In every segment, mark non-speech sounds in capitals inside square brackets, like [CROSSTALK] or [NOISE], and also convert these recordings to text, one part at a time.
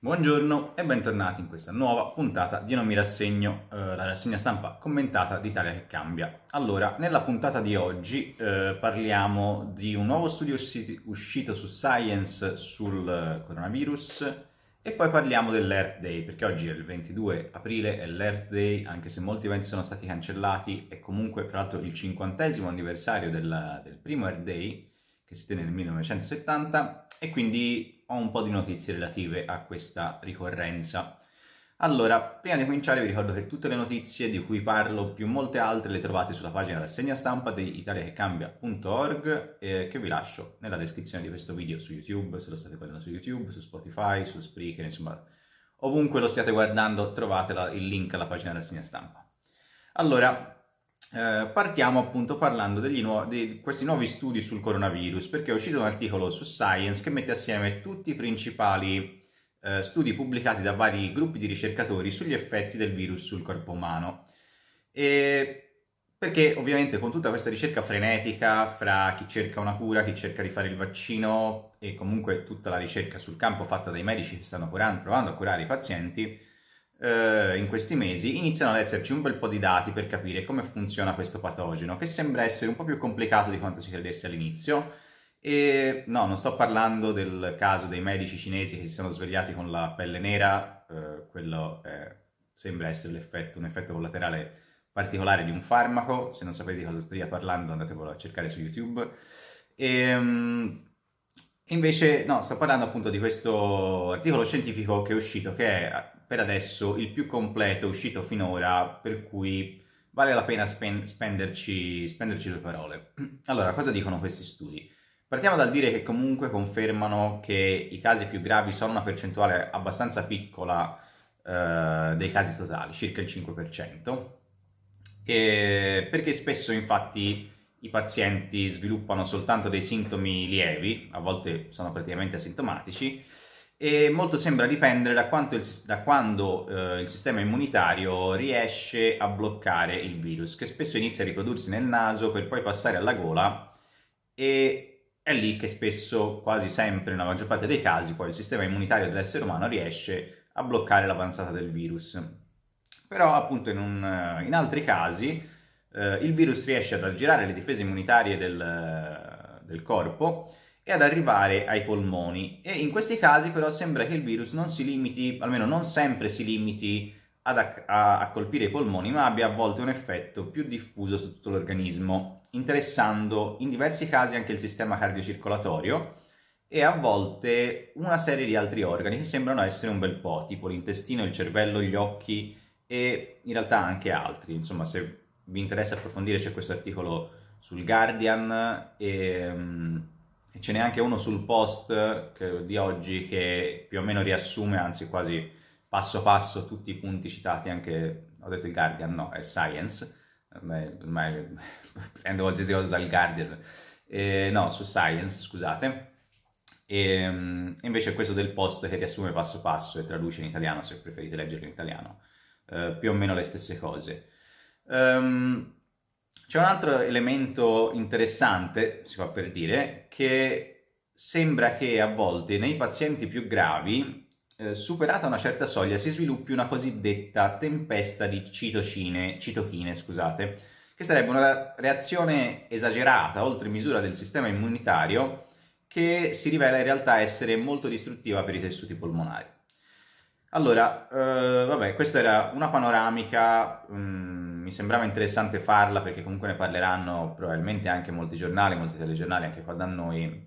Buongiorno e bentornati in questa nuova puntata di Non mi rassegno, eh, la rassegna stampa commentata d'Italia che cambia. Allora, nella puntata di oggi eh, parliamo di un nuovo studio uscito su Science sul coronavirus e poi parliamo dell'Earth Day, perché oggi è il 22 aprile, è l'Earth Day, anche se molti eventi sono stati cancellati, è comunque fra l'altro il cinquantesimo anniversario della, del primo Earth Day che si tiene nel 1970 e quindi ho un po' di notizie relative a questa ricorrenza. Allora, prima di cominciare vi ricordo che tutte le notizie di cui parlo più molte altre le trovate sulla pagina rassegna stampa di italiachecambia.org eh, che vi lascio nella descrizione di questo video su YouTube, se lo state guardando su YouTube, su Spotify, su Spreaker, insomma ovunque lo stiate guardando trovate la, il link alla pagina rassegna stampa. Allora, eh, partiamo appunto parlando nu- di questi nuovi studi sul coronavirus, perché è uscito un articolo su Science che mette assieme tutti i principali eh, studi pubblicati da vari gruppi di ricercatori sugli effetti del virus sul corpo umano. E perché ovviamente con tutta questa ricerca frenetica fra chi cerca una cura, chi cerca di fare il vaccino e comunque tutta la ricerca sul campo fatta dai medici che stanno curando, provando a curare i pazienti, eh, in questi mesi iniziano ad esserci un bel po' di dati per capire come funziona questo patogeno, che sembra essere un po' più complicato di quanto si credesse all'inizio. E no, non sto parlando del caso dei medici cinesi che si sono svegliati con la pelle nera, eh, quello eh, sembra essere un effetto collaterale particolare di un farmaco, se non sapete di cosa stia parlando andatevelo a cercare su YouTube. E, ehm, Invece, no, sto parlando appunto di questo articolo scientifico che è uscito, che è per adesso il più completo uscito finora, per cui vale la pena spen- spenderci, spenderci due parole. [CLEARS THROAT] Allora, cosa dicono questi studi? Partiamo dal dire che comunque confermano che i casi più gravi sono una percentuale abbastanza piccola eh, dei casi totali, circa il 5%, perché spesso infatti i pazienti sviluppano soltanto dei sintomi lievi, a volte sono praticamente asintomatici, e molto sembra dipendere da, il, da quando eh, il sistema immunitario riesce a bloccare il virus, che spesso inizia a riprodursi nel naso per poi passare alla gola e è lì che spesso, quasi sempre, nella maggior parte dei casi, poi il sistema immunitario dell'essere umano riesce a bloccare l'avanzata del virus. Però appunto in, un, in altri casi eh, il virus riesce ad aggirare le difese immunitarie del, del corpo e ad arrivare ai polmoni e in questi casi però sembra che il virus non si limiti, almeno non sempre si limiti a, a, colpire i polmoni, ma abbia a volte un effetto più diffuso su tutto l'organismo, interessando in diversi casi anche il sistema cardiocircolatorio e a volte una serie di altri organi che sembrano essere un bel po', tipo l'intestino, il cervello, gli occhi e in realtà anche altri. Insomma, se vi interessa approfondire c'è questo articolo sul Guardian e, mm, e ce n'è anche uno sul post che, di oggi che più o meno riassume, anzi quasi passo passo, tutti i punti citati anche, ho detto il Guardian, no, è Science, ormai, ormai [LAUGHS] prendo qualsiasi cosa dal Guardian, e, no, su Science, scusate. Mm, e, invece questo del post che riassume passo passo e traduce in italiano se preferite leggerlo in italiano, uh, più o meno le stesse cose. Um, c'è un altro elemento interessante, si fa per dire, che sembra che a volte nei pazienti più gravi, eh, superata una certa soglia, si sviluppi una cosiddetta tempesta di citocine, citochine, scusate, che sarebbe una reazione esagerata oltre misura del sistema immunitario che si rivela in realtà essere molto distruttiva per i tessuti polmonari. Allora, eh, vabbè, questa era una panoramica, mh, mm, mi sembrava interessante farla perché comunque ne parleranno probabilmente anche molti giornali, molti telegiornali anche qua da noi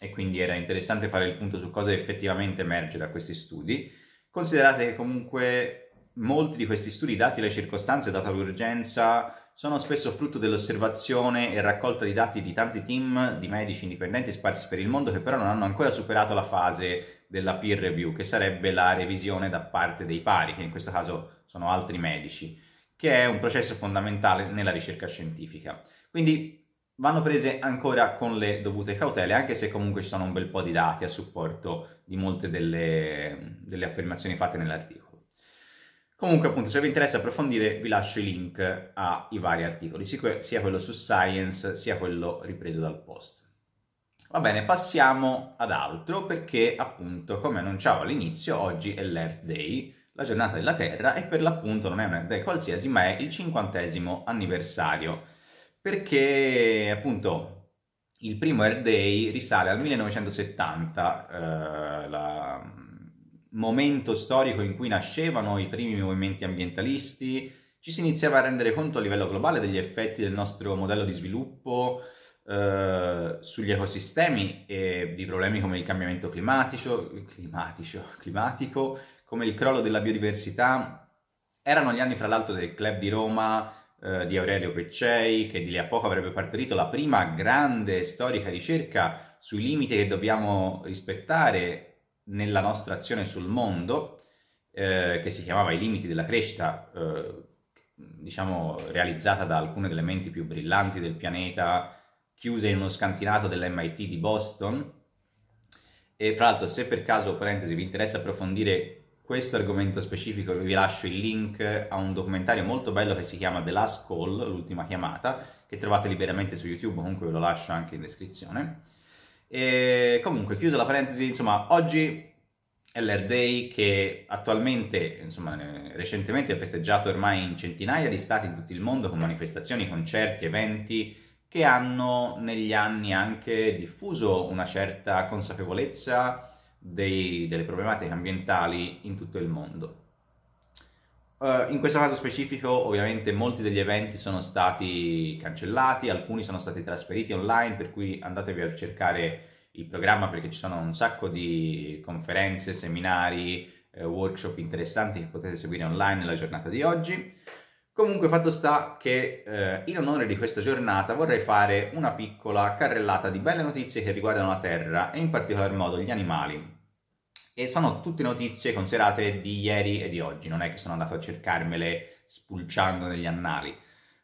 e quindi era interessante fare il punto su cosa effettivamente emerge da questi studi. Considerate che comunque molti di questi studi, dati le circostanze, data l'urgenza, sono spesso frutto dell'osservazione e raccolta di dati di tanti team di medici indipendenti sparsi per il mondo che però non hanno ancora superato la fase della peer review, che sarebbe la revisione da parte dei pari, che in questo caso sono altri medici, che è un processo fondamentale nella ricerca scientifica. Quindi vanno prese ancora con le dovute cautele, anche se comunque ci sono un bel po' di dati a supporto di molte delle, delle affermazioni fatte nell'articolo. Comunque, appunto, se vi interessa approfondire, vi lascio i link ai vari articoli, sia quello su Science, sia quello ripreso dal post. Va bene, passiamo ad altro perché appunto, come annunciavo all'inizio, oggi è l'Earth Day, la giornata della Terra, e per l'appunto non è un Earth Day qualsiasi, ma è il cinquantesimo anniversario, perché appunto il primo Earth Day risale al 1970, eh, la, mm, momento storico in cui nascevano i primi movimenti ambientalisti, ci si iniziava a rendere conto a livello globale degli effetti del nostro modello di sviluppo, eh, sugli ecosistemi e di problemi come il cambiamento climatico, climatico, climatico, come il crollo della biodiversità. Erano gli anni, fra l'altro, del club di Roma eh, di Aurelio Peccei, che di lì a poco avrebbe partorito la prima grande storica ricerca sui limiti che dobbiamo rispettare nella nostra azione sul mondo, eh, che si chiamava I limiti della crescita, eh, diciamo realizzata da alcune delle menti più brillanti del pianeta, chiuse in uno scantinato dell'MIT di Boston. E fra l'altro, se per caso, parentesi, vi interessa approfondire questo argomento specifico, vi lascio il link a un documentario molto bello che si chiama The Last Call, l'ultima chiamata, che trovate liberamente su YouTube, comunque ve lo lascio anche in descrizione. E comunque, chiusa la parentesi, insomma, oggi è l'Air Day che attualmente, insomma, eh, recentemente è festeggiato ormai in centinaia di stati in tutto il mondo con manifestazioni, concerti, eventi, che hanno negli anni anche diffuso una certa consapevolezza dei, delle problematiche ambientali in tutto il mondo. Uh, in questo caso specifico ovviamente molti degli eventi sono stati cancellati, alcuni sono stati trasferiti online, per cui andatevi a cercare il programma perché ci sono un sacco di conferenze, seminari, eh, workshop interessanti che potete seguire online nella giornata di oggi. Comunque fatto sta che eh, in onore di questa giornata vorrei fare una piccola carrellata di belle notizie che riguardano la Terra e in particolar modo gli animali. E sono tutte notizie considerate di ieri e di oggi, non è che sono andato a cercarmele spulciando negli annali.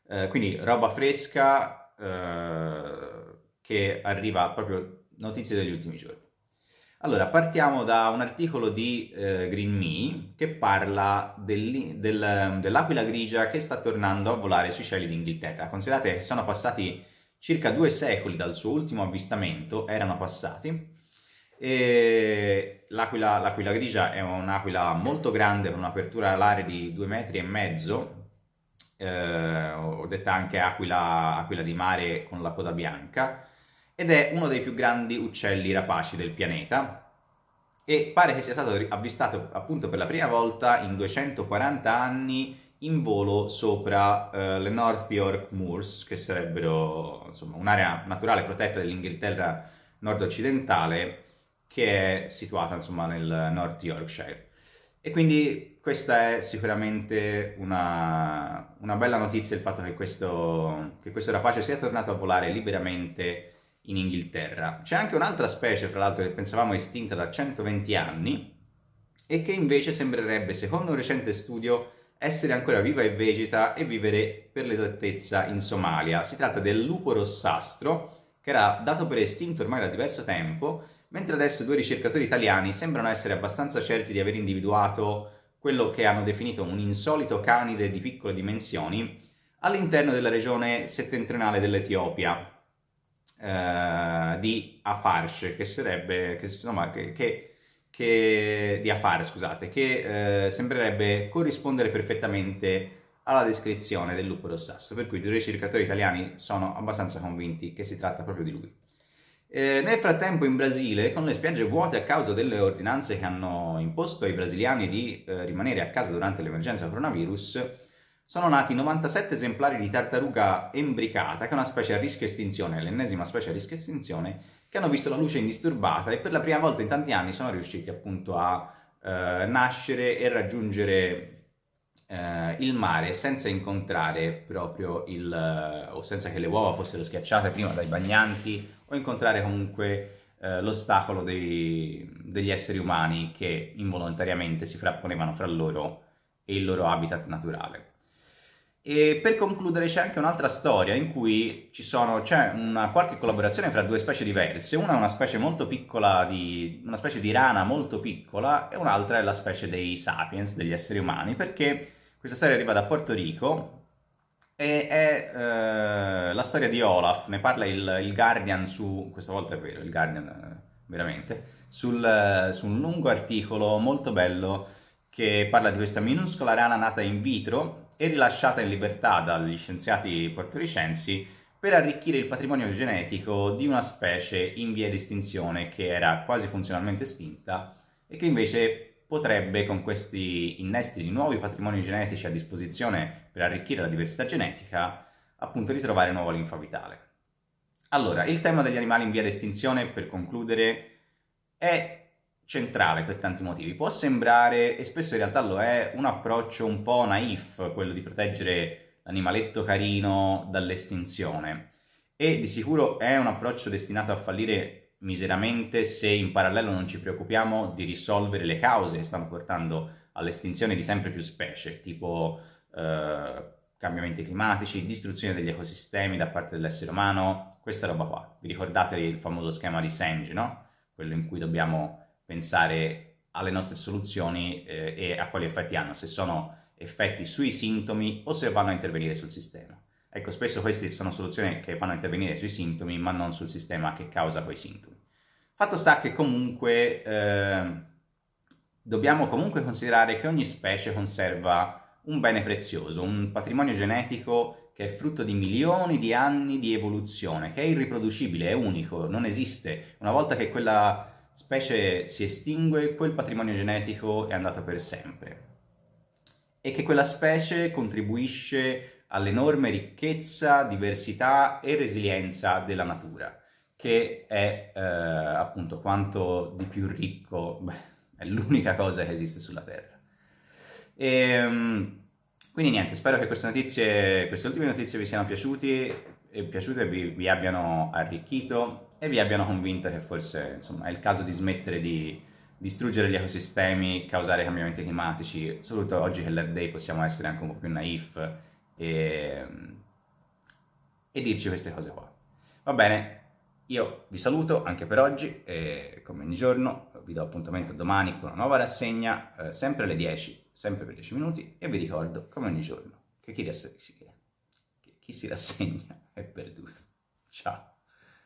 Eh, quindi roba fresca eh, che arriva proprio notizie degli ultimi giorni. Allora, partiamo da un articolo di eh, Green Me che parla del, del, dell'aquila grigia che sta tornando a volare sui cieli d'Inghilterra. Considerate che sono passati circa due secoli dal suo ultimo avvistamento, erano passati, e l'aquila, l'aquila grigia è un'aquila molto grande con un'apertura alare di due metri e mezzo, eh, ho detta anche aquila, aquila di mare con la coda bianca, ed è uno dei più grandi uccelli rapaci del pianeta e pare che sia stato avvistato appunto per la prima volta in 240 anni in volo sopra eh, le North York Moors, che sarebbero insomma, un'area naturale protetta dell'Inghilterra nord-occidentale che è situata insomma, nel North Yorkshire. E quindi questa è sicuramente una, una bella notizia il fatto che questo, che questo rapace sia tornato a volare liberamente in Inghilterra. C'è anche un'altra specie, tra l'altro, che pensavamo estinta da 120 anni e che invece sembrerebbe, secondo un recente studio, essere ancora viva e vegeta e vivere per l'esattezza in Somalia. Si tratta del lupo rossastro, che era dato per estinto ormai da diverso tempo, mentre adesso due ricercatori italiani sembrano essere abbastanza certi di aver individuato quello che hanno definito un insolito canide di piccole dimensioni all'interno della regione settentrionale dell'Etiopia, eh, di Afarsh, che sarebbe, che, insomma, che, che, che di Afar, scusate, che eh, sembrerebbe corrispondere perfettamente alla descrizione del lupo rossasso, per cui i ricercatori italiani sono abbastanza convinti che si tratta proprio di lui. Eh, nel frattempo in Brasile, con le spiagge vuote a causa delle ordinanze che hanno imposto ai brasiliani di eh, rimanere a casa durante l'emergenza coronavirus, sono nati 97 esemplari di tartaruga embricata, che è una specie a rischio estinzione, l'ennesima specie a rischio estinzione, che hanno visto la luce indisturbata e per la prima volta in tanti anni sono riusciti appunto a eh, nascere e raggiungere eh, il mare senza incontrare proprio il... Eh, o senza che le uova fossero schiacciate prima dai bagnanti o incontrare comunque eh, l'ostacolo dei, degli esseri umani che involontariamente si frapponevano fra loro e il loro habitat naturale. E per concludere c'è anche un'altra storia in cui sono, c'è una qualche collaborazione fra due specie diverse, una è una specie molto piccola, di, una specie di rana molto piccola e un'altra è la specie dei sapiens, degli esseri umani, perché questa storia arriva da Porto Rico e è eh, la storia di Olaf, ne parla il, il, Guardian su, questa volta è vero, il Guardian eh, veramente, sul, su un lungo articolo molto bello che parla di questa minuscola rana nata in vitro e rilasciata in libertà dagli scienziati portoricensi per arricchire il patrimonio genetico di una specie in via di estinzione che era quasi funzionalmente estinta e che invece potrebbe con questi innesti di nuovi patrimoni genetici a disposizione per arricchire la diversità genetica appunto ritrovare nuova linfa vitale. Allora, il tema degli animali in via di estinzione, per concludere, è centrale per tanti motivi. Può sembrare, e spesso in realtà lo è, un approccio un po' naif, quello di proteggere l'animaletto carino dall'estinzione. E di sicuro è un approccio destinato a fallire miseramente se in parallelo non ci preoccupiamo di risolvere le cause che stanno portando all'estinzione di sempre più specie, tipo eh, cambiamenti climatici, distruzione degli ecosistemi da parte dell'essere umano, questa roba qua. Vi ricordate il famoso schema di Senge, no? Quello in cui dobbiamo pensare alle nostre soluzioni eh, e a quali effetti hanno, se sono effetti sui sintomi o se vanno a intervenire sul sistema. Ecco, spesso queste sono soluzioni che vanno a intervenire sui sintomi, ma non sul sistema che causa quei sintomi. Fatto sta che comunque eh, dobbiamo comunque considerare che ogni specie conserva un bene prezioso, un patrimonio genetico che è frutto di milioni di anni di evoluzione, che è irriproducibile, è unico, non esiste. Una volta che quella specie si estingue, quel patrimonio genetico è andato per sempre e che quella specie contribuisce all'enorme ricchezza, diversità e resilienza della natura, che è eh, appunto quanto di più ricco, beh, è l'unica cosa che esiste sulla Terra. E, ehm, quindi niente, spero che queste, notizie, queste ultime notizie vi siano piaciute e vi, vi abbiano arricchito e vi abbiano convinto che forse insomma, è il caso di smettere di distruggere gli ecosistemi, causare cambiamenti climatici, soprattutto oggi che l'Earth Day possiamo essere anche un po' più naif e, e dirci queste cose qua. Va bene, io vi saluto anche per oggi e come ogni giorno vi do appuntamento domani con una nuova rassegna, eh, sempre alle 10, sempre per 10 minuti e vi ricordo come ogni giorno che chi, rassegna, chi si rassegna è perduto. Ciao!